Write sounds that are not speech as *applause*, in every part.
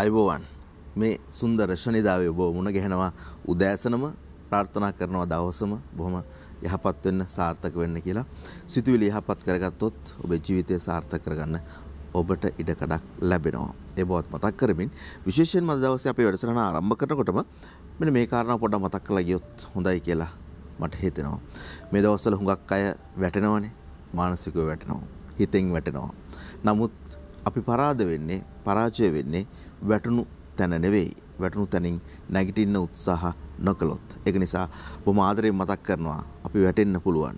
අයිබෝවන් මේ සුන්දර ශනිදාවේ ඔබ මුණ ගැහෙනවා උදෑසනම ප්‍රාර්ථනා කරනවා දවසම බොහොම යහපත් වෙන්න සාර්ථක වෙන්න කියලා සිතුවිලි යහපත් කරගත්තොත් ඔබේ ජීවිතය සාර්ථක කරගන්න ඔබට ඉඩකඩක් ලැබෙනවා ඒ බවත් මතක් කරමින් විශේෂයෙන්ම අද දවසේ අපේ වැඩසටහන ආරම්භ කරනකොටම මෙන්න මේ කාරණාව පොඩ්ඩක් මතක් කරලා ගියොත් හොඳයි කියලා මට හිතෙනවා මේ දවස්වල හුඟක් අය වැටෙනවනේ මානසිකව වැටෙනවා හිතෙන් වැටෙනවා නමුත් අපි පරාද වෙන්නේ පරාජය වෙන්නේ වැටුණු තැන නෙවෙයි වැටුණු තැනින් නැගිටින්න උත්සාහ නොකළොත් ඒක නිසා බොහොම ආදරෙන් මතක් කරනවා අපි වැටෙන්න පුළුවන්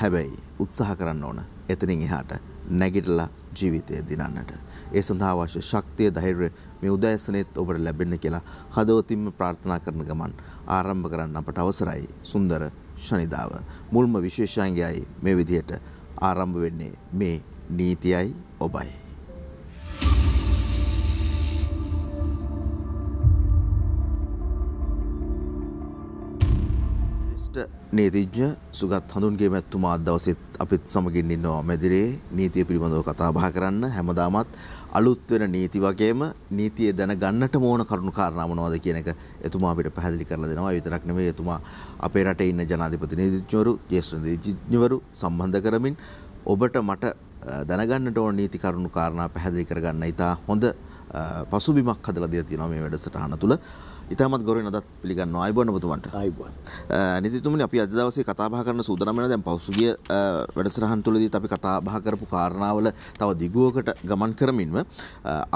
හැබැයි උත්සාහ කරන්න ඕන එතනින් එහාට නැගිටලා ජීවිතය දිනන්නට ඒ සඳහා අවශ්‍ය ශක්තිය ධෛර්යය මේ උදෑසනෙත් ඔබට ලැබෙන්න කියලා හදවතින්ම ප්‍රාර්ථනා කරන ගමන් ආරම්භ කරන්න අපට අවසරයි සුන්දර ශනිදාව මුල්ම විශේෂාංගයයි මේ විදිහට ආරම්භ වෙන්නේ මේ නීතියයි ඔබයි නීතිඥ සුගත් හඳුන්ගේ මැත්තුමා අදවසෙත් අපිත් සමගින් ඉන්නවා මැදිරේ නීතිය පිළිබඳව කතා බහ කරන්න හැමදාමත් අලුත් වෙන නීති වගේම නීතිය දැන ගන්නට මෝන කරුණු කාරණා මොනවද කියන එක එතුමා අපිට පැහැදිලි කරලා දෙනවා. විතරක් නෙමෙයි එතුමා අපේ රටේ ඉන්න ජනාධිපති නීතිඥවරු, ජ්‍යෙෂ්ඨ නීතිඥවරු සම්බන්ධ කරමින් ඔබට මට දැනගන්නට ඕන නීති කරුණු කාරණා පැහැදිලි කරගන්න ඉතා හොඳ පසුබිමක් හදලා දීලා තියෙනවා මේ වැඩසටහන තුළ. ඉතාමත් ගොර නදත් පිළිගන්න අයිබෝන පුතුමන්ට නිතිතුමනි අපි අදවසේ කතාබහ කරන සූදනමෙන දැන් පෞසුගිය වැඩසරහන් තුළදී අපි කතාබහ කරපු කාරණාවල තව දිගුවකට ගමන් කරමින්ම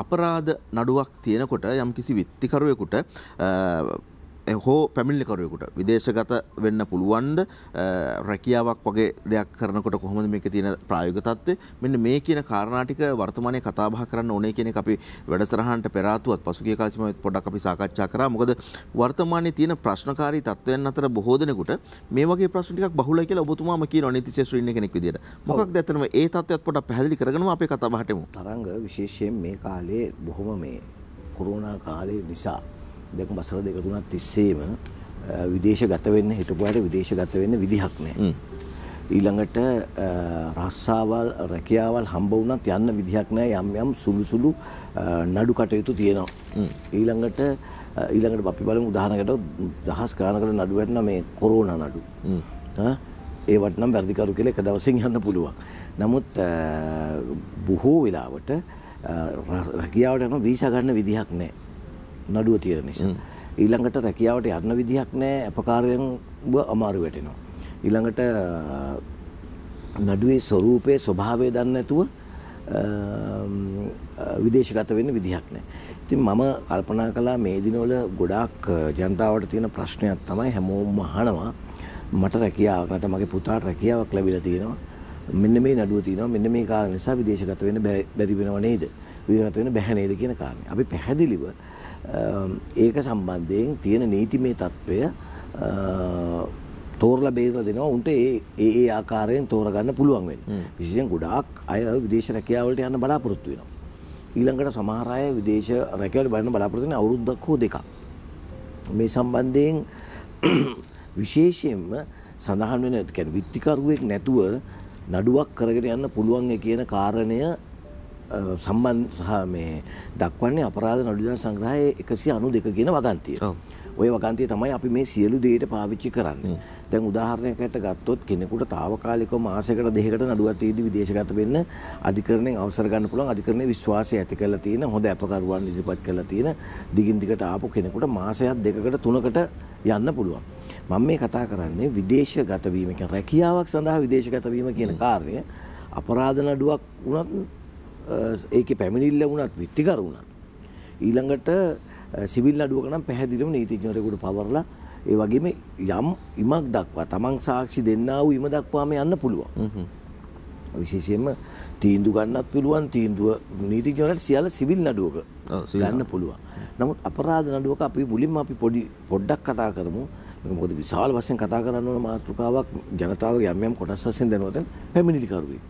අපරාධ නඩුවක් තියෙනකොට යම් කිසි විත්තිකරුවෙකුට හෝ පැමිල්ලිකරුවෙකුට විදේශගත වෙන්න පුළුවන්ද රැකියාවක් වගේ දෙයක් කරනකොට කොහොමද මේක තියෙන ප්‍රායෝගික තත්ත්වය මෙන්න මේ කියන කාරණා ටික වර්තමානයේ කතා බහ කරන්න ඕනේ කියන එක අපි වැඩසටහනට පෙර ආතුවත් පසුගිය කාල සීමාවෙත් පොඩ්ඩක් අපි සාකච්ඡා කරා මොකද වර්තමානයේ තියෙන ප්‍රශ්නකාරී තත්ත්වයන් අතර බොහෝ දෙනෙකුට මේ වගේ ප්‍රශ්න ටිකක් බහුලයි කියලා ඔබතුමාම කියනවා නීතිශාස්ත්‍රීන් කෙනෙක් විදියට මොකක්ද ඇත්තටම ඒ තත්ත්වයක් පොඩ්ඩක් පැහැදිලි කරගෙනම අපේ කතා බහට එමු තරංග විශේෂයෙන් මේ කාලේ බොහොම මේ කොරෝනා කාලේ නිසා දැන් වසර දෙක තුනක් තිස්සේම විදේශ ගත වෙන්න හිටපුවාට විදේශ ගත වෙන්න විදිහක් නැහැ. ඊළඟට රස්සාවල් රැකියාවල් හම්බ වුණත් යන්න විදිහක් නැහැ යම් යම් සුළු සුළු නඩු කටයුතු තියෙනවා. ඊළඟට ඊළඟට අපි බලමු උදාහරණයකට දහස් ගානකට නඩු වැටෙන මේ කොරෝනා නඩු. ඒවට නම් වැඩිකරු කියලා එක දවසින් යන්න පුළුවන්. නමුත් බොහෝ වෙලාවට රැකියාවට යන වීසා ගන්න විදිහක් නැහැ. නඩුව තියෙන නිසා. ඊළඟට රැකියාවට යන්න විදිහක් නැහැ අපකාරයෙන් අමාරු වැටෙනවා. ඊළඟට නඩුවේ ස්වරූපයේ ස්වභාවය දන්නේ නැතුව විදේශගත වෙන්න විදිහක් නැහැ. ඉතින් මම කල්පනා කළා මේ දිනවල ගොඩාක් ජනතාවට තියෙන ප්‍රශ්නයක් තමයි හැමෝම අහනවා මට රැකියාවක් නැත්නම් මගේ පුතාට රැකියාවක් ලැබිලා තියෙනවා. මෙන්න මේ නඩුව තියෙනවා මෙන්න මේ කාරණා නිසා විදේශගත වෙන්න බැරි වෙනව නේද? විදේශගත වෙන්න බැහැ නේද කියන කාරණේ. අපි පැහැදිලිව ඒක සම්බන්ධයෙන් තියෙන නීතිමේ තත්ත්වය තෝරල බේරල දෙනවා උන්ට ඒ ඒ ආකාරයෙන් තෝරගන්න පුළුවන් වෙන විසියෙන් ගොඩාක් අය විදේශ රැකියාවලට යන්න බලාපොරොත්තු වෙනවා ඊළඟට සමහරය විදේශ රැකවල බලන්න බලාපොරොත්තුන අවුරුද්දක් හෝ දෙකක් මේ සම්බන්ධයෙන් *clears throat* විශේෂයෙන්ම සඳහන් වෙන කැන විත්තිකරුවෙක් නැතුව නඩුවක් කරගෙන යන්න පුළුවන් කියන කාරණය සම්බන් සහ මේ දක්වන්නේ අපරාධ නඩුදන් සංග්‍රහයේ එකසි අනු දෙක ගෙන වගන්තය. ඔය වගන්තය තමයි අපි මේ සියලු දේට පාවිච්චි කරන්න. දැන් උදාහරණයකට ගත්තොත් කෙනෙකුට తాවකාලිකව මාසයකට දෙකකට නඩුවත් වේදී විදේශගත වෙන්න අධිකරණයෙන් අවසර ගන්න පුළුවන් අධිකරණයේ විශ්වාසය ඇති කරලා තියෙන හොඳ අපකරුවන් ඉදිරිපත් කරලා තියෙන දිගින් දිගට ආපු කෙනෙකුට මාසයක් දෙකකට තුනකට යන්න පුළුවන්. මම මේ කතා කරන්නේ විදේශගත වීම කියන්නේ රැකියාවක් සඳහා විදේශගත වීම කියන කාර්යය අපරාධ නඩුවක් වුණත් ඒක පැමිණිල්ල වුණත් විත්තිකරුණත්. ඊළඟට සිවිල් අඩුවකනම් පැහැදිලිම නීතිඥවරයකුට පවරලා ඒ වගේම යම් ඉමක් දක්වා තමන් සාක්ෂි දෙන්නා වූ ඉම දක්වාම යන්න පුළුවන්. විශේෂයෙන්ම තීන්දු ගන්නත් පුළුවන් තීන්දුව නීතිඥවරට සියල්ල සිවිල් නඩුවක ගන්න පුළුවන්. නමුත් අපරාධ නඩුවක අපි මුලින්ම අපි පොඩි පොඩ්ඩක් කතා කරමු. මොකද විශාල වශයෙන් කතා කරන්න ඕන මාතෘකාවක් ජනතාවගේ යම් යම් කොටස් වශයෙන් දැනුවත් පැමිණිලිකරුවෙක්.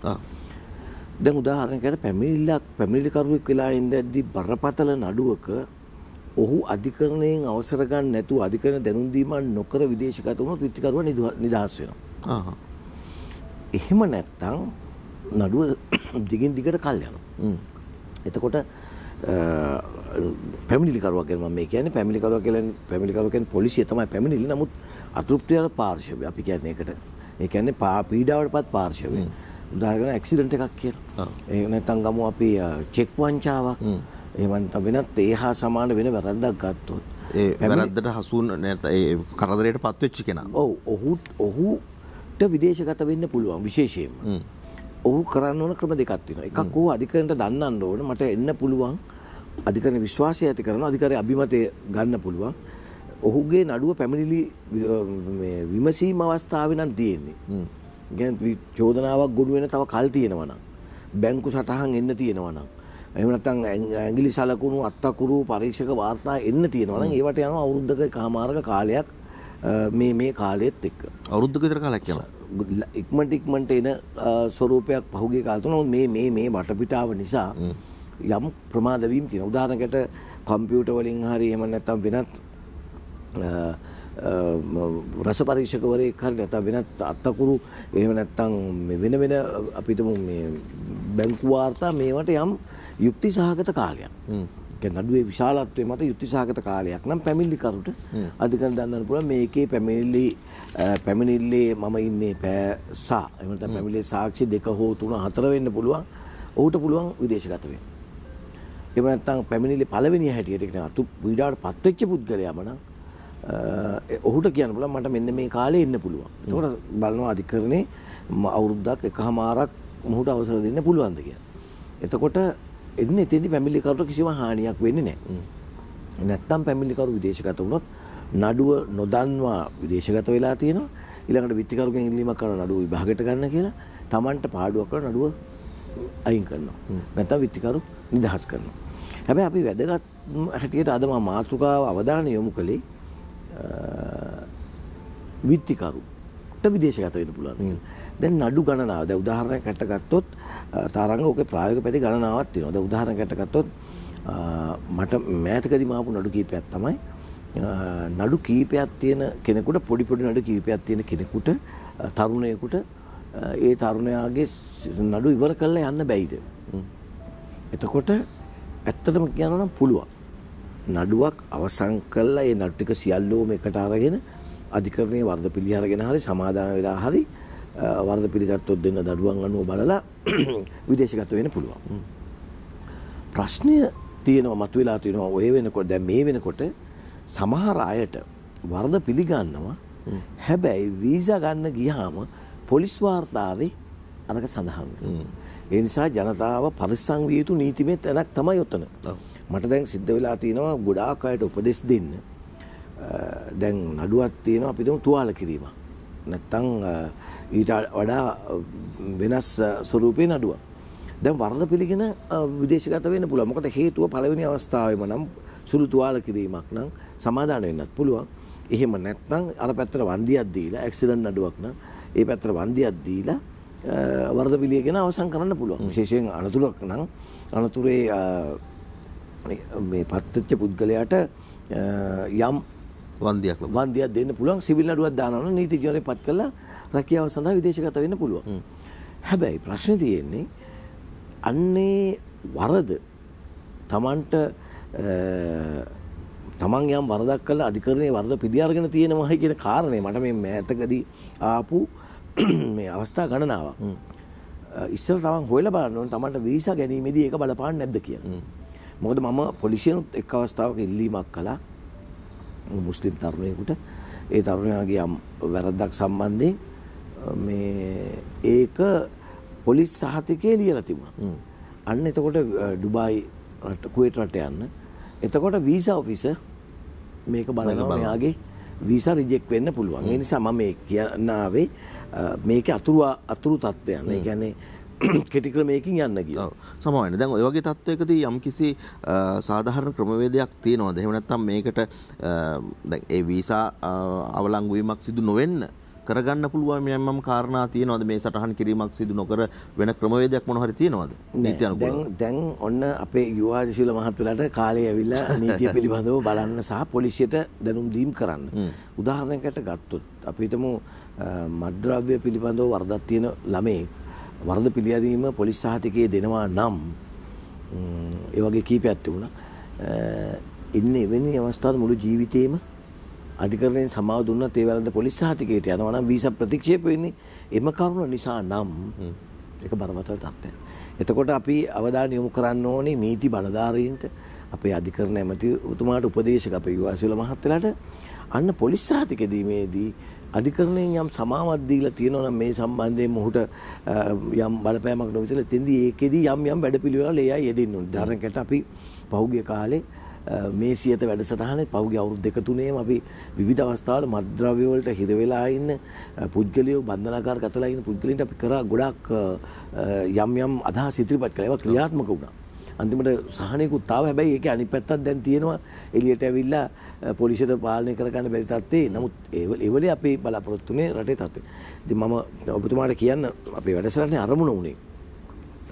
දැන් උදාහරණයකට පැමිණිල්ලක් පැමිණිලිකරුවෙක් වෙලා ඉඳද්දී බරපතල නඩුවක ඔහු අධිකරණයෙන් අවසර ගන්න නැතුව අධිකරණ දැනුම් දීමක් නොකර විදේශගත වුණොත් විත්තිකරුවා නිදහස් වෙනවා. ආහ්. එහෙම නැත්තම් නඩුව *coughs* දිගින් දිගට කල් යනවා. එතකොට පැමිණිලිකරුවා ගැන මම මේ කියන්නේ පැමිණිලිකරුවා කියලා පැමිණිලිකරුවා කියන්නේ පොලිසිය තමයි පැමිණිලි. නමුත් අතෘප්තිය පාර්ශවය අපි කියන්නේ ඒකට. ඒ කියන්නේ පීඩාවටපත් පාර්ශවය. උදාහරණ ඇක්සිඩන්ට් එකක් කියලා. ඒ නැත්නම් ගමු අපි චෙක් වංචාවක්. එහෙම නැත්නම් වෙනත් ඒ හා සමාන වෙන වැරද්දක් ගත්තොත් ඒ වැරද්දට හසුන් නැත්නම් ඒ කරදරයට පත් වෙච්ච කෙනා. ඔව් ඔහු ඔහුට විදේශගත වෙන්න පුළුවන් විශේෂයෙන්ම. ඔහු කරන්න ඕන ක්‍රම දෙකක් තියෙනවා. එකක් ඔහු අධිකරණයට දන්නන්න ඕන මට එන්න පුළුවන්. අධිකරණ විශ්වාසය ඇති කරනවා. අධිකාරිය අභිමතය ගන්න පුළුවන්. ඔහුගේ නඩුව පැමිණිලි විමසීම අවස්ථාවේ නම් තියෙන්නේ. ගැන් චෝදනාවක් ගොඩ වෙන තව කල් තියෙනවා නම් බැංකු සටහන් එන්න තියෙනවා නම් එහෙම නැත්නම් ඇඟිලි සලකුණු අත්තකුරු පරීක්ෂක වාර්තා එන්න තියෙනවා නම් ඒවට යනවා අවුරුද්දක කහමාරක කාලයක් මේ මේ කාලෙත් එක්ක අවුරුද්දක විතර කාලයක් යනවා ඉක්මනට ඉක්මනට එන ස්වරූපයක් පහුගිය කාලේ තුන මේ මේ මේ වටපිටාව නිසා යම් ප්‍රමාද වීම් තියෙනවා උදාහරණකට කම්පියුටර් වලින් හරි එහෙම නැත්නම් වෙනත් රස පරීක්ෂකවරේ කර නැත වෙනත් අත්තකුරු එහෙම නැත්තං වෙන වෙන අපිටම බැංකුවාර්තා මේවට යම් යුක්ති සහගත කාලයක් නඩුවේ විශාලත්වය මත යුක්ති සහගත කාලයක් නම් පැමිල්ලිකරුට අධිකන දන්න පුළ මේකේ පැමිල්ලි පැමිණිල්ලේ මම ඉන්නේ පෑසා එමට පැමිලේ සාක්ෂි දෙක හෝ තුන හතර වෙන්න පුළුවන් ඔහුට පුළුවන් විදේශගතවෙන් එම නැත්තං පැමිණිලි පලවෙනි හැටියට එන අතු විඩාට පත්වෙච්ච පුද්ගලයා මනක් ඔහුට කියන්න පුළ මට මෙන්න මේ කාලේ එන්න පුළුවන් තොට බලනවා අධිකරණේ අවුරුද්දක් එක හමාරක් මුහුට අවසර දෙන්න පුළුවන්ද කිය එතකොට එන්න එතිදි පැමිලිකරුට කිසිම හානියක් වෙන්න නෑ නැත්තම් පැමිලිකරු විදේශගත වුණොත් නඩුව නොදන්වා විදේශගත වෙලා තියෙනවා ඉළඟට විත්තිකරුගෙන් ඉල්ලීමක් කරන නඩුව විභාගට ගන්න කියලා තමන්ට පාඩුවක් කර නඩුව අයින් කරනවා නැත්තම් විත්තිකරු නිදහස් කරනවා හැබැ අපි වැදගත් හැටියට අදම මාතෘකාව අවධානය යොමු කළේ විත්තිකරුට විදේශගත වෙන්න පුළුවන්. දැන් නඩු ගණනාව. දැන් උදාහරණයකට ගත්තොත් තරංග ඔකේ ප්‍රායෝගික පැති ගණනාවක් තියෙනවා. දැන් උදාහරණයකට ගත්තොත් මට මෑතකදී මාපු නඩු කීපයක් තමයි නඩු කීපයක් තියෙන කෙනෙකුට පොඩි පොඩි නඩු කීපයක් තියෙන කෙනෙකුට තරුණයෙකුට ඒ තරුණයාගේ නඩු ඉවර කරලා යන්න බැයිද? එතකොට ඇත්තටම කියනවා නම් පුළුවන්. නඩුවක් අවසන් කළා ඒ නඩු ටික සියල්ලෝම එකට අරගෙන අධිකරණයේ වර්ධ පිළිහරගෙන හරි සමාදාන වෙලා හරි වර්ධ පිළිගත්තොත් දෙන්න දඩුවම් අනුව බලලා *clears throat* විදේශගත වෙන්න පුළුවන්. ප්‍රශ්නය තියෙනවා මතුවෙලා තියෙනවා ඔය වෙනකොට දැන් මේ වෙනකොට සමහර අයට වර්ධ පිළිගන්නවා හැබැයි වීසා ගන්න ගියාම පොලිස් වාර්තාවේ අරක සඳහන්. ඒ නිසා ජනතාව පරිස්සම් විය යුතු නීතිමය තැනක් තමයි උතන. ඔව්. මට දැන් සිද්ධ වෙලා තියෙනවා ගොඩාක් අයට උපදෙස් දෙන්න. දැන් නඩුවක් තියෙනවා අපි තුමු තුවාල කිරීම. නැත්තම් ඊට වඩා වෙනස් ස්වරූපේ නඩුවක්. දැන් වරද පිළිගෙන විදේශගත වෙන්න පුළුවන්. මොකද හේතුව පළවෙනි අවස්ථාවේම නම් සුළු තුවාල කිරීමක් නම් සමාදාන වෙන්නත් පුළුවන්. එහෙම නැත්නම් අර පැත්තට වන්දියක් දීලා ඇක්සිඩන්ට් නඩුවක් නම් ඒ පැත්තට වන්දියක් දීලා වරද පිළිගෙන අවසන් කරන්න පුළුවන්. විශේෂයෙන් අනතුරක් නම් අනතුරේ මේ පත්වෙච්ච පුද්ගලයාට යම් වන්දයක් වන්දයක් දෙන්න පුළුවන් සිවිල් නඩුවක් දානවා නීති ජනරේ පත් කළා රැකියාව සඳහා විදේශගත වෙන්න පුළුවන්. හැබැයි ප්‍රශ්නේ තියෙන්නේ අන්නේ වරද Tamanට තමන් යම් වරදක් කළ අධිකරණයේ වරද පිළිඅරගෙන තියෙනවායි කියන කාරණේ මට මේ මෑතකදී ආපු *clears throat* මේ අවස්ථා ගණනාවක්. ඉස්සර තමන් හොයලා බලන්න ඕන තමන්ට වීසා ගැනීමේදී ඒක බලපාන්නේ නැද්ද කියලා. මොකද මම පොලිසියනුත් එක් අවස්ථාවක ඉල්ලීමක් කළා මුස්ලිම් තරුණයෙකුට ඒ තරුණයාගේ යම් වැරද්දක් සම්බන්ධයෙන් මේ ඒක පොලිස් සහතිකේ ලියලා තිබුණා. අන්න එතකොට ඩුබායි රට කුවේට් රට යන්න. එතකොට වීසා ඔෆිසර් මේක බලනවා මෙයාගේ වීසා රිජෙක්ට් වෙන්න පුළුවන්. ඒ නිසා මම මේ කියනාවේ මේක අතුරු අතුරු තත්ත්වයන්. ඒ කියන්නේ *clears throat* කෙටි ක්‍රමයකින් යන්න ගිය සමාන දැන් ඔය වගේ තත්ත්වයකදී යම් කිසි සාධාරණ ක්‍රමවේදයක් තියෙනවද එහෙම නැත්නම් මේකට දැන් ඒ වීසා අවලංගු වීමක් සිදු නොවෙන්න කරගන්න පුළුවන් යම් යම් කාරණා තියෙනවද මේ සටහන් කිරීමක් සිදු නොකර වෙන ක්‍රමවේදයක් මොන හරි තියෙනවද නීති අනුකූලව දැන් දැන් ඔන්න අපේ යුවාදිශීල මහත්වලට කාලය ඇවිල්ලා *laughs* නීතිය පිළිබඳව බලන්න සහ පොලිසියට දැනුම් දීම් කරන්න උදාහරණයකට ගත්තොත් අපි හිතමු මද්ද්‍රව්‍ය පිළිබඳව වරදක් තියෙන ළමයෙක් වරද පිළියදීම පොලිස් සහතිකයේ දෙනවා නම් ඒවගේ කීපයක් තිබුණා එන්න එවැනි අවස්ථාව මුළු ජීවිතේම අධිකරණයෙන් සමාව දුන්නත් ඒ වැරද්ද පොලිස් සහතිකයට යනවා නම් වීසා ප්‍රතික්ෂේප වෙන්නේ එම කරුණ නිසා නම් ඒක බරපතල තත්ත්වයක්. එතකොට අපි අවධානය යොමු කරන්න ඕනේ නීති බලධාරීන්ට අපේ අධිකරණ ඇමති උතුමාට උපදේශක අපේ යුවාසිල මහත්තලාට අන්න පොලිස් සහතික දීමේදී අධිකරණයෙන් යම් සමාවක් දීලා තියෙනවා නම් මේ සම්බන්ධයෙන් මොහුට යම් බලපෑමක් නොවිතල තෙන්දී ඒකෙදී යම් යම් වැඩපිළිවෙල එයයි යෙදෙන්න ඕනේ. ධර්මකට අපි පහුගිය කාලේ මේ සියත වැඩසටහනේ පහුගිය අවුරුදු දෙක තුනේම අපි විවිධ අවස්ථාවල මත්ද්‍රව්‍ය වලට හිර වෙලා ඉන්න පුද්ගලයෝ බන්ධනාකාර ගතලා ඉන්න පුද්ගලින්ට අපි කරා ගොඩක් යම් යම් අදහස් ඉදිරිපත් කළා. ඒවා ක්‍රියාත්මක වුණා. අන්තිමට සහනයකුත් තාව හැබැයි ඒක අනිත් පැත්තක් දැන් තියෙනවා එළියට ඇවිල්ලා පොලිසියට පාලනය කරගන්න බැරි තත්ත්වේ. නමුත් ඒවලේ අපි බලාපොරොත්තු වෙන්නේ රටේ තත්ත්වේ. ඉතින් මම ඔබතුමාට කියන්න අපේ වැඩසටහනේ අරමුණ උනේ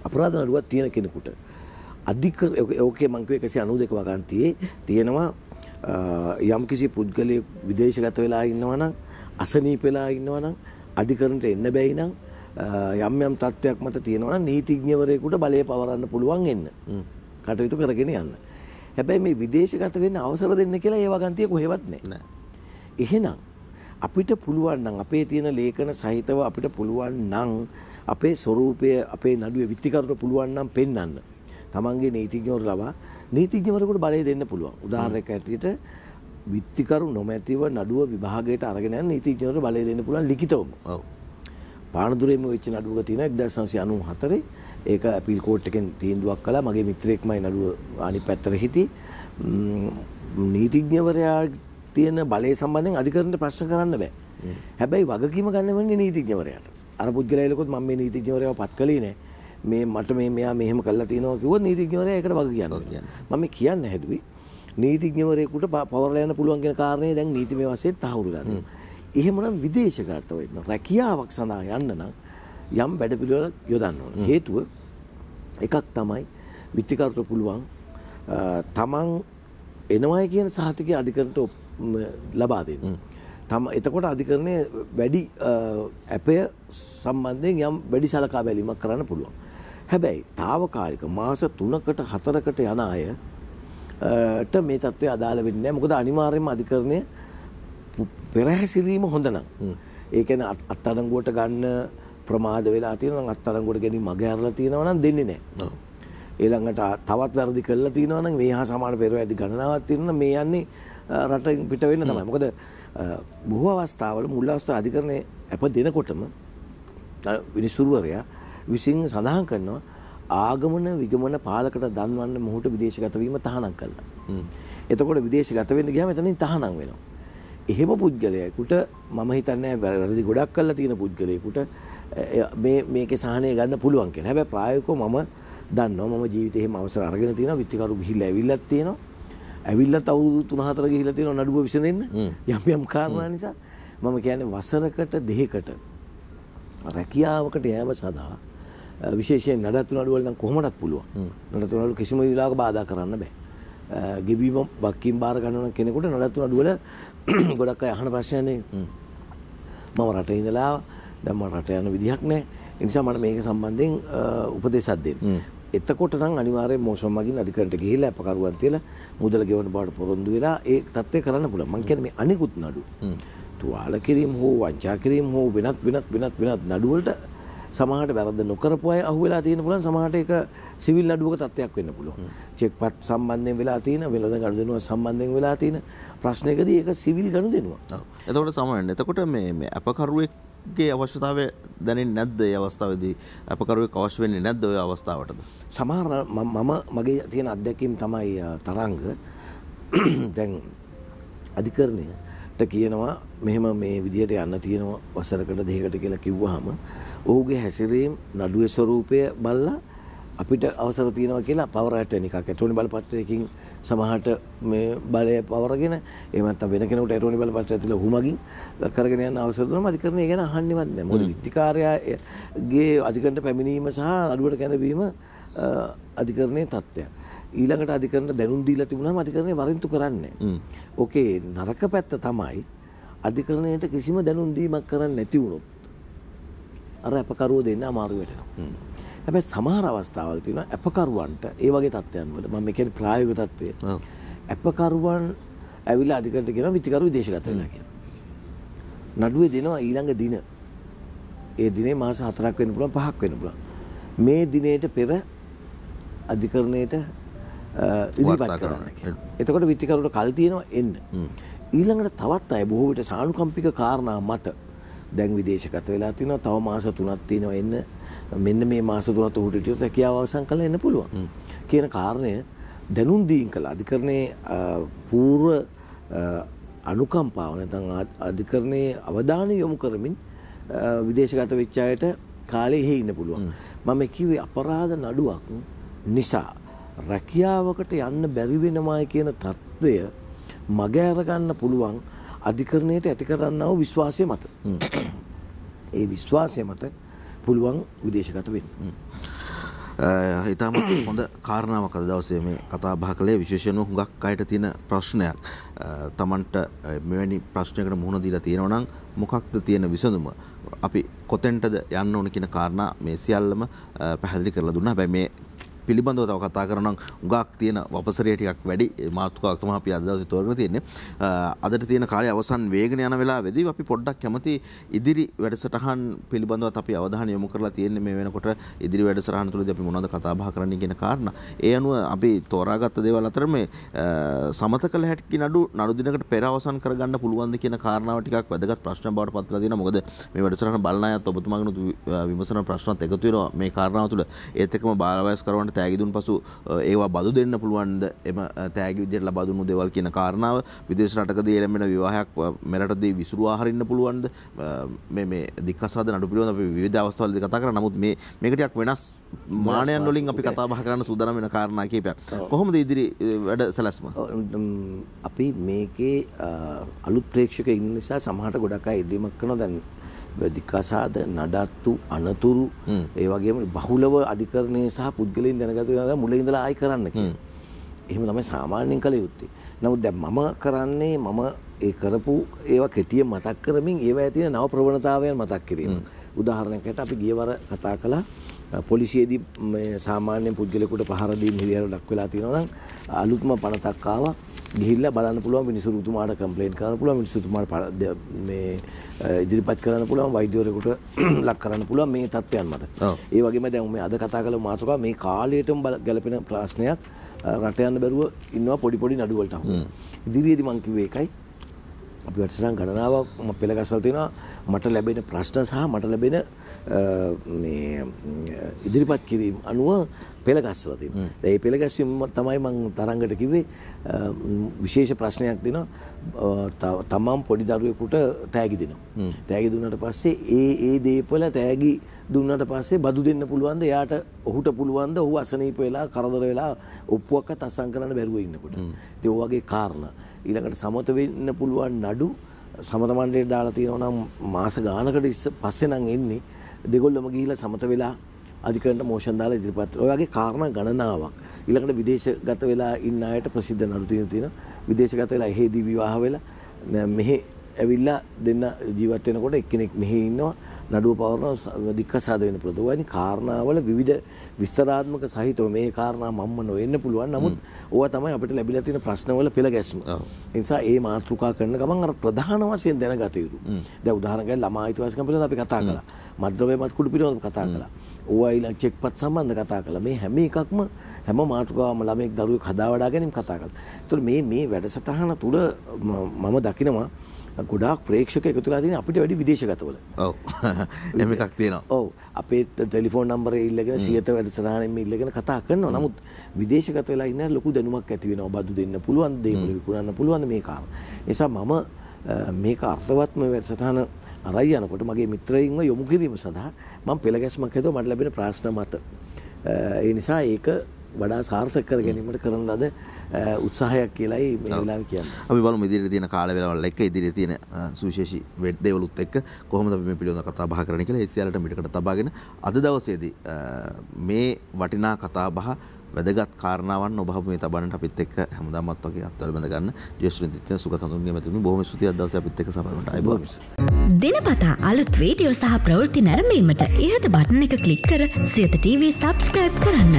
අපරාධ නඩුවක් තියෙන කෙනෙකුට අධික ඕකේ මංකව එකසි අනු දෙක වගන්තියේ තියෙනවා යම් කිසි පුද්ගලය විදේශගත වෙලා ඉන්නවනම් අසනීප වෙලා ඉන්නවනම් අධිකරණට එන්න බැයි නම් යම් යම් තත්ත්වයක් මත තියෙනවා නීතිඥවරයෙකුට බලය පවරන්න පුළුවන් එන්න. කටයුතු කරගෙන යන්න. හැබැයි මේ විදේශගත වෙන්න අවසර දෙන්න කියලා ඒ වගන්තිය කොහෙවත් නැහැ. එහෙනම් අපිට පුළුවන් නම් අපේ තියෙන ලේඛන සහිතව අපිට පුළුවන් නම් අපේ ස්වරූපය අපේ නඩුවේ විත්තිකරුට පුළුවන් නම් පෙන්වන්න. තමන්ගේ නීතිඥවරු ලබා නීතිඥවරයෙකුට බලය දෙන්න පුළුවන්. උදාහරණයක් ඇටියට විත්තිකරු නොමැතිව නඩුව විභාගයට අරගෙන යන නීතිඥවරු බලය දෙන්න පුළුවන් ලිඛිතවම. ඔව්. පානදුරේම වෙච්ච නඩුවක තියෙන 1994 ඒක අපීල් කෝට් එකෙන් තීන්දුවක් කළා මගේ මිත්‍රයෙක්මයි නඩුව අනිත් පැත්තට හිටි නීතිඥවරයා තියෙන බලය සම්බන්ධයෙන් අධිකරණයට ප්‍රශ්න කරන්න බෑ හැබැයි වගකීම ගන්න වෙන්නේ නීතිඥවරයාට අර පුද්ගලයලකොත් මම මේ නීතිඥවරයාව පත් කළේ නෑ මේ මට මේ මෙයා මෙහෙම කරලා තියෙනවා කිව්වොත් නීතිඥවරයා ඒකට වග කියනවා මම කියන්න හැදුවේ නීතිඥවරයෙකුට පවරලා යන්න පුළුවන් කියන කාරණේ දැන් නීතිමය වශයෙන් තහවුරු වෙලා තියෙනවා එහෙමනම් විදේශගත වෙන්න රැකියාවක් සඳහා යන්න නම් යම් වැඩපිළිවෙලක් යොදන්න ඕන. හේතුව එකක් තමයි විත්තිකරුට පුළුවන් තමන් එනවයි කියන සහතිකය අධිකරණයට ලබා දෙන්න. තම එතකොට අධිකරණය වැඩි ඇපය සම්බන්ධයෙන් යම් වැඩි සලකා බැලීමක් කරන්න පුළුවන්. හැබැයි తాවකාලික මාස 3කට 4කට යන අයට මේ தත්ත්වය අදාළ වෙන්නේ නැහැ. මොකද අනිවාර්යයෙන්ම අධිකරණය පෙරහැසිරීම හොඳනම්. ඒකැන අත් අඩංගුවට ගන්න ප්‍රමාද වෙලා තියෙන අත් අඩංගුවට ගැනීම මග ඇරලා තියෙනවා නම් දෙන්නේ නැහැ. ඊළඟට තවත් වැරදි කරලා තියෙනවා නම් මේ හා සමාන පෙරවැරදි ගණනාවක් තියෙනවා මේ යන්නේ රට පිට වෙන්න තමයි. මොකද බොහෝ අවස්ථාවල මුල් අවස්ථා අධිකරණය අප දෙනකොටම විනිසුරුවරයා විසින් සඳහන් කරනවා ආගමන විගමන පාලකට දන්වන්න මොහොත විදේශගත වීම තහනම් කළා. එතකොට විදේශගත වෙන්න ගියාම එතනින් තහනම් වෙනවා. එහෙම පුද්ගලයකුට මම හිතන්නේ වැරදි ගොඩක් කරලා තියෙන පුද්ගලයෙකුට මේ මේකේ සහනය ගන්න පුළුවන් කියලා. හැබැයි ප්‍රායෝගිකව මම දන්නවා මම ජීවිතේ එහෙම අවසර අරගෙන තියෙනවා විත්තිකරු ගිහිල්ලා ඇවිල්ලත් තියෙනවා. ඇවිල්ලත් අවුරුදු 3 4 ගිහිල්ලා තියෙනවා නඩුව විසඳෙන්න. යම් යම් කාරණා නිසා මම කියන්නේ වසරකට දෙකකට රැකියාවකට යෑම සඳහා විශේෂයෙන් නඩත්තු නඩුවල නම් කොහොමදත් පුළුවන්. නඩත්තු නඩුව කිසිම විලාක බාධා කරන්න බෑ. ගෙවීම වක්කින් බාර ගන්නවන කෙනෙකුට නඩත්තු අඩුවල *clears throat* ගොඩක් අය අහන ප්‍රශ්නයනේ මම රට ඉඳලා දැන් මම රට යන විදිහක් නැහැ ඒ නිසා මට මේක සම්බන්ධයෙන් උපදේශයක් දෙන්න. එතකොට නම් අනිවාර්යයෙන් මෝසම් මගින් අධිකරණයට ගිහිලා අපකරුවන් තියලා මුදල ගෙවන බවට පොරොන්දු වෙලා ඒ தත්ත්වය කරන්න පුළුවන්. මම කියන්නේ මේ අනිකුත් නඩු. තුවාල කිරීම හෝ වංචා කිරීම හෝ වෙනත් වෙනත් වෙනත් වෙනත් නඩු වලට සමහරට වැරද්ද නොකරපු අය අහුවෙලා තියෙන පුළුවන් සමහරට ඒක සිවිල් අඩුවක තත්ත්වයක් වෙන්න පුළුවන්. චෙක්පත් සම්බන්ධයෙන් වෙලා තියෙන වෙළඳ ගනුදෙනුව සම්බන්ධයෙන් වෙලා තියෙන ප්‍රශ්නයකදී ඒක සිවිල් ගනුදෙනුවක්. එතකොට සමහරවිට එතකොට මේ මේ අපකරුවෙක්ගේ අවශ්‍යතාවය දැනෙන්නේ නැද්ද ඒ අවස්ථාවේදී අපකරුවෙක් අවශ්‍ය වෙන්නේ නැද්ද ওই අවස්ථාවටද? සමහර මම මගේ තියෙන අත්දැකීම් තමයි තරංග *clears throat* දැන් අධිකරණය කියනවා මෙහෙම මේ විදිහට යන්න තියෙනවා වසරකට දෙකකට කියලා කිව්වහම ඔහුගේ හැසිරීම් නඩුවේ ස්වරූපය බලලා අපිට අවසර තියෙනවා කියලා පවරට නිකක් ඇටෝනි බලපත්‍රයකින් සමහට මේ බලය පවරගෙන එමත් වෙන කෙනට ඇටෝනි බලපත්‍ර ඇතිල හුමගින් කරගෙන යන අවසරන අධිකරණය ගැන අහන්නිවන්න මොද විත්තිකාරයාගේ අධිකට පැමිණීම සහ අඩුවට කැඳවීම අධිකරණය තත්ත්වය. ඊළඟට අධිකරන දැනුම් දීල තිබුණම අධිකරණය වරින්තු කරන්න. ඕකේ නරක පැත්ත තමයි අධිකරණයට කිසිම දැනුම් දීමක් කරන්න නැතිවුණු අර අපකරුවෝ දෙන්න අමාරු වෙනවා. හැබැයි සමහර අවස්ථාවල් තියෙනවා අපකරුවන්ට ඒ වගේ තත්ත්වයන් වල මම කියන්නේ ප්‍රායෝගික තත්ත්වය. අපකරුවන් ඇවිල්ලා අධිකරණයට ගෙන විතිකරු විදේශගත වෙනවා කියලා. නඩුවේ දෙනවා ඊළඟ දින. ඒ දිනේ මාස 4ක් වෙන්න පුළුවන් 5ක් වෙන්න පුළුවන්. මේ දිනේට පෙර අධිකරණයට ඉදිරිපත් කරන්න. එතකොට විත්තිකරුට කල් තියෙනවා එන්න. ඊළඟට තවත් අය බොහෝ විට සානුකම්පික කාරණා මත දැන් විදේශගත වෙලා තිනවා තව මාස 3ක් තියෙනවා එන්න මෙන්න මේ මාස 3 තුහුට හිටියොත් හැකියාව අවසන් කරලා එන්න පුළුවන් කියන කාරණය දැනුම් දීම් කළ අධිකරණයේ పూర్ව අනුකම්පාව නැත්නම් අධිකරණයේ අවධානය යොමු කරමින් විදේශගත වෙච්ච අයට කාලේ හේ ඉන්න පුළුවන් මම කිව්වේ අපරාධ නඩුවක් නිසා රැකියාවකට යන්න බැරි වෙනමයි කියන తත්වය මග අරගන්න පුළුවන් අධිකරණයට ඇති කරන්නා වූ විශ්වාසය මත. ඒ විශ්වාසය මත පුළුවන් විදේශගත වෙන්න. ඉතාමත් හොඳ කාරණාවක් අද දවසේ මේ කතා බහ කළේ විශේෂයෙන්ම හුඟක් අයට තියෙන ප්‍රශ්නයක්. Tamanට මෙවැනි ප්‍රශ්නයකට මුහුණ දීලා තියෙනවා නම් මොකක්ද තියෙන විසඳුම? අපි කොතෙන්ටද යන්න ඕන කියන කාරණා මේ සියල්ලම පැහැදිලි කරලා දුන්නා. හැබැයි මේ පිළිබඳව තව කතා කරනම් උගක් තියෙන වපසරයටක් වැඩි මාතුකාක්තම අපි අදවසි තෝරන තියන්නේ අදට තියෙන කාලය අවසන් වේගෙන යන වෙලා වෙදී අපි පොඩ්ඩක් කැමති ඉදිරි වැඩසටහන් පිළිබඳව අපි අවධාන යොමු කරලා තියෙන්නේ මේ වෙනකොට ඉදිරි වැඩසටහන තුළදී අපි මොනවද කතා බහ කරන්න කියන කාරණා ඒ අනුව අපි තෝරාගත්ත දේවල් අතර මේ සමත කළ හැකි නඩු නඩු දිනකට පෙර අවසන් කරගන්න පුළුවන්ද කියන කාරණාව ටිකක් වැදගත් ප්‍රශ්න බවට පත් වෙලා තියෙනවා මොකද මේ වැඩසටහන බලන අයත් ඔබතුමාගෙන විමසන ප්‍රශ්නත් එකතු වෙනවා මේ කාරණාව තුළ ඒත් එක්කම බාලවයස්කරවන්ට තෑගිදුන් පසු ඒවා බදු දෙන්න පුළුවන්ද එම තෑගි විදියට ලබා දුන්නු දේවල් කියන කාරණාව විදේශ රටකදී එළඹෙන විවාහයක් මෙරටදී විසුරුවා හරින්න පුළුවන්ද මේ මේ දික්කසාද නඩු පිළිබඳ අපි විවිධ අවස්ථාවලදී කතා කරා නමුත් මේ මේක ටිකක් වෙනස් මානයන් වලින් අපි කතා බහ කරන්න සූදානම් වෙන කාරණා කීපයක් කොහොමද ඉදිරි වැඩ සැලැස්ම අපි මේකේ අලුත් ප්‍රේක්ෂක ඉන්න නිසා සමහරට ගොඩක් අය ඉදීමක් කරනවා දැන් වැදිකසාද නඩත්තු අනතුරු ඒ වගේම බහුලව අධිකරණය සහ පුද්ගලින් දැනගතු මුල ඉඳලා ආයි කරන්න එහෙම තමයි සාමාන්‍යයෙන් කළ යුත්තේ නමුත් දැන් මම කරන්නේ මම ඒ කරපු ඒවා කෙටිය මතක් කරමින් ඒවා ඇතින නව ප්‍රවණතාවයන් මතක් කිරීම උදාහරණයකට අපි ගියවර කතා කළා පොලිසියේදී මේ සාමාන්‍ය පුද්ගලයෙකුට පහර දීම හිරියර දක්වලා තියෙනවා නම් අලුත්ම පනතක් ආවා ගිහිල්ලා බලන්න පුළුවන් විනිසුරුතුමාට කම්ප්ලේන්ට් කරන්න පුළුවන් විනිසුරුතුමාට මේ ඉදිරිපත් කරන්න පුළුවන් වෛද්‍යවරයෙකුට *clears throat* ලක් කරන්න පුළුවන් මේ තත්ත්වයන් මත. ඒ වගේම දැන් මේ අද කතා කළ මාතෘකාව මේ කාලයටම ගැලපෙන ප්‍රශ්නයක් රට යන්න බැරුව ඉන්නවා පොඩි පොඩි නඩුවලට අහු. ඉදිරියේදී මම කිව්වේ ඒකයි අපි වැඩසටහන් ගණනාවක් මම පෙළගස්වල තියෙනවා මට ලැබෙන ප්‍රශ්න සහ මට ලැබෙන මේ ඉදිරිපත් කිරීම අනුව පෙළගස්වල තියෙනවා. ඒ පෙළගැස්වීම තමයි මම තරංගට කිව්වේ විශේෂ ප්‍රශ්නයක් දෙනවා තමම් පොඩි දරුවෙකුට තෑගි දෙනවා. තෑගි දුන්නාට පස්සේ ඒ ඒ දේපල තෑගි දුන්නට පස්සේ බදු දෙන්න පුළුවන්ද එයාට ඔහුට පුළුවන්ද ඔහු අසනීප වෙලා කරදර වෙලා ඔප්පුවක්වත් අසං කරන්න බැරුව ඉන්නකොට. ඉතින් ඔය වගේ කාරණා ඊළඟට සමත වෙන්න පුළුවන් නඩු සමත මණ්ඩලයට දාලා තියෙනවා නම් මාස ගානකට ඉස්ස පස්සේ නම් එන්නේ දෙගොල්ලම ගිහිලා සමත වෙලා අධිකරණ මෝෂන් දාලා ඉදිරිපත් ඔය වගේ කාරණා ගණනාවක් ඊළඟට විදේශගත වෙලා ඉන්න අයට ප්‍රසිද්ධ නඩු තියෙන තියෙනවා විදේශගත වෙලා එහෙදී විවාහ වෙලා මෙහි ඇවිල්ලා දෙන්න ජීවත් වෙනකොට එක්කෙනෙක් මෙහි ඉන්නවා නඩුව පවරන දික්කසාද වෙන්න පුළුවන්. ඒ වගේ කාරණාවල විවිධ විස්තරාත්මක සහිතව මේ කාරණා මම්ම නොවෙන්න පුළුවන්. නමුත් ඕවා තමයි අපිට ලැබිලා තියෙන ප්‍රශ්නවල පෙළ ගැස්ම. ඒ නිසා ඒ මාතෘකා කරන ගමන් අර ප්‍රධාන වශයෙන් දැනගත යුතු. දැන් උදාහරණ ගන්න ළමා අයිතිවාසිකම් පිළිබඳව අපි කතා කළා. මද්ද්‍රව්‍ය මත්කුඩු පිළිබඳව කතා කළා. ඕවා ඊළඟ චෙක්පත් සම්බන්ධ කතා කළා. මේ හැම එකක්ම හැම මාතෘකාවම ළමෙක් දරුවෙක් හදා වඩා ගැනීම කතා කළා. ඒතකොට මේ මේ වැඩසටහන තුල මම දකිනවා ගොඩක් ප්‍රේක්ෂක එකතුලා තියෙන අපිට වැඩි විදේශගතවල. ඔව්. *laughs* එහෙම එකක් තියෙනවා. ඔව්. අපේ ටෙලිෆෝන් නම්බරේ ඉල්ලගෙන සියත වැඩසටහනෙම ඉල්ලගෙන කතා කරනවා. නමුත් විදේශගත වෙලා ඉන්න ලොකු දැනුමක් ඇති වෙනවා. බදු දෙන්න පුළුවන්, දේමුල විකුණන්න පුළුවන් මේ කාම. නිසා මම මේක අර්ථවත්ම වැඩසටහන අරයි යනකොට මගේ මිත්‍රයින්ව යොමු කිරීම සඳහා මම පෙළ ගැස්මක් හදුවා මට ලැබෙන ප්‍රශ්න මත. ඒ නිසා ඒක වඩා සාර්ථක කර ගැනීමට කරන ලද උත්සාහයක් කියලයි වෙලා කියන්න අපි බලු ඉදිරි තියෙන කාලවෙලවල් එක ඉදිරි තියෙන සුශේෂි වෙඩ්දේවලුත් එක් කොහොම මේ පිළිබඳ කතා බහ කරන කියලා එසියාලට මිටකට තබාගෙන අද දවසේදී මේ වටිනා කතා බහ වැදගත් කාරණාවන් ඔබ මේ තබන්නට අපිත් එක්ක හැමදාමත් වගේ අත්වල බඳ ගන්න ජේෂ්ඨ නිතිත්‍ය සුගත හඳුන්ගේ මැතිතුමනි බොහොම ස්තුතියි අද දවසේ අපිත් එක්ක සමරනට අයබෝයි දිනපතා අලුත් වීඩියෝ සහ ප්‍රවෘත්ති නැරඹීමට ඉහත බටන් එක ක්ලික් කර සියත TV සබ්ස්ක්‍රයිබ් කරන්න